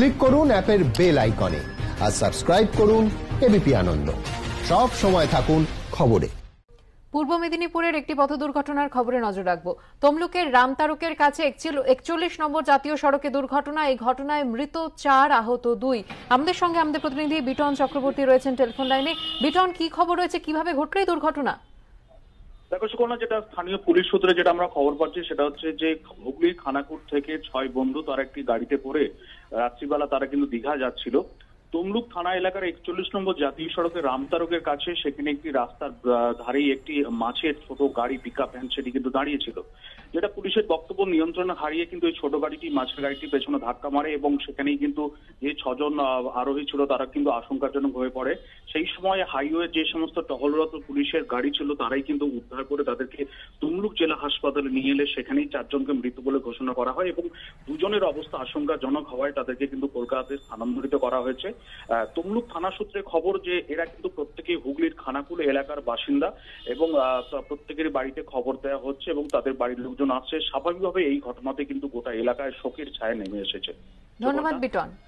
click করুন অ্যাপের bell আইকনে আর সাবস্ক্রাইব করুন এবিপি আনন্দ সব সময় থাকুন খবরে পূর্ব মেদিনীপুরের একটি পথ দুর্ঘটনার খবরে নজর রাখব তমলুকের রামতারকের কাছে একচল্লিশ নম্বর জাতীয় সড়কে দুর্ঘটনা এই ঘটনায় মৃত চার আহত দুই আমাদের সঙ্গে আমাদের প্রতিনিধি বিটন চক্রবর্তী রয়েছেন টেলিফোন লাইনে বিটন কি খবর রয়েছে কিভাবে ঘটল এই দুর্ঘটনা দেখো সুকন্যা যেটা স্থানীয় পুলিশ সূত্রে যেটা আমরা খবর পাচ্ছি সেটা হচ্ছে যে হুগলি খানাকুল থেকে ছয় বন্ধু তারা একটি গাড়িতে করে রাত্রিবেলা তারা কিন্তু দীঘা যাচ্ছিল তমলুক থানা এলাকার একচল্লিশ নম্বর জাতীয় সড়কে রামতারকের কাছে সেখানে একটি রাস্তার ধারেই একটি মাছের ছোট গাড়ি পিক আপ ভ্যান সেটি কিন্তু দাঁড়িয়েছিল যেটা পুলিশের বক্তব্য নিয়ন্ত্রণ হারিয়ে কিন্তু এই ছোট গাড়িটি মাছের গাড়িটি পেছনে ধাক্কা মারে এবং সেখানেই কিন্তু যে ছজন আরোহী ছিল তারা কিন্তু আশঙ্কাজনক হয়ে পড়ে সেই সময় হাইওয়ে যে সমস্ত টহলরত পুলিশের গাড়ি ছিল তারাই কিন্তু উদ্ধার করে তাদেরকে জেলা হাসপাতালে নিয়ে এলে সেখানেই চারজনকে মৃত বলে ঘোষণা করা হয় এবং দুজনের অবস্থা আশঙ্কাজনক হওয়ায় তাদেরকে কিন্তু কলকাতাতে স্থানান্তরিত করা হয়েছে তমলুক থানা সূত্রে খবর যে এরা কিন্তু প্রত্যেকে হুগলির খানাকুল এলাকার বাসিন্দা এবং প্রত্যেকের বাড়িতে খবর দেওয়া হচ্ছে এবং তাদের বাড়ির লোকজন আসছে স্বাভাবিকভাবে এই ঘটনাতে কিন্তু গোটা এলাকায় শোকের ছায়া নেমে এসেছে ধন্যবাদ বিটন